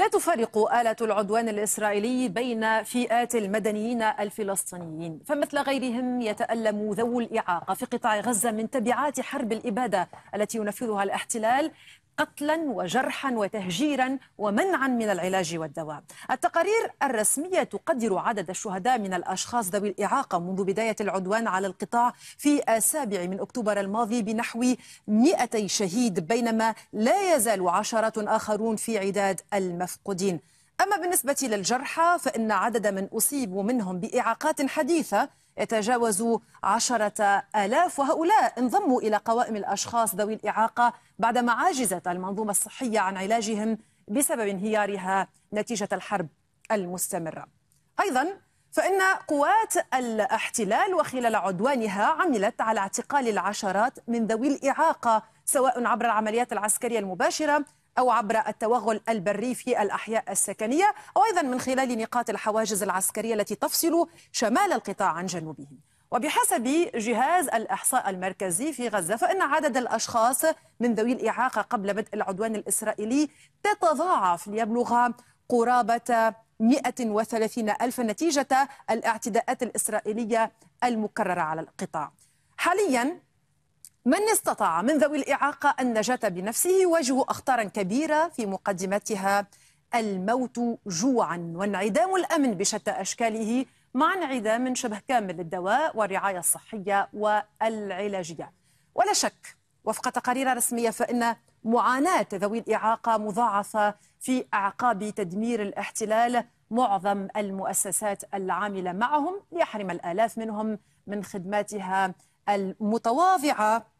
لا تفرق آلة العدوان الإسرائيلي بين فئات المدنيين الفلسطينيين فمثل غيرهم يتألم ذوو الإعاقة في قطاع غزة من تبعات حرب الإبادة التي ينفذها الاحتلال قتلا وجرحا وتهجيرا ومنعا من العلاج والدواء التقارير الرسمية تقدر عدد الشهداء من الأشخاص ذوي الإعاقة منذ بداية العدوان على القطاع في السابع من أكتوبر الماضي بنحو 200 شهيد بينما لا يزال عشرات آخرون في عداد المفقودين أما بالنسبة للجرحى فإن عدد من أصيبوا منهم بإعاقات حديثة يتجاوز عشرة آلاف وهؤلاء انضموا إلى قوائم الأشخاص ذوي الإعاقة بعدما عاجزت المنظومة الصحية عن علاجهم بسبب انهيارها نتيجة الحرب المستمرة أيضا فإن قوات الاحتلال وخلال عدوانها عملت على اعتقال العشرات من ذوي الإعاقة سواء عبر العمليات العسكرية المباشرة أو عبر التوغل البري في الأحياء السكنية أو أيضا من خلال نقاط الحواجز العسكرية التي تفصل شمال القطاع عن جنوبه وبحسب جهاز الإحصاء المركزي في غزة فإن عدد الأشخاص من ذوي الإعاقة قبل بدء العدوان الإسرائيلي تتضاعف ليبلغ قرابة 130 ألف نتيجة الاعتداءات الإسرائيلية المكررة على القطاع حاليا من استطاع من ذوي الإعاقة النجاة بنفسه يواجه أخطارا كبيرة في مقدمتها الموت جوعا وانعدام الأمن بشتى أشكاله مع انعدام شبه كامل للدواء والرعاية الصحية والعلاجية ولا شك وفق تقارير رسمية فإن معاناة ذوي الإعاقة مضاعفة في أعقاب تدمير الاحتلال معظم المؤسسات العاملة معهم ليحرم الآلاف منهم من خدماتها المتواضعة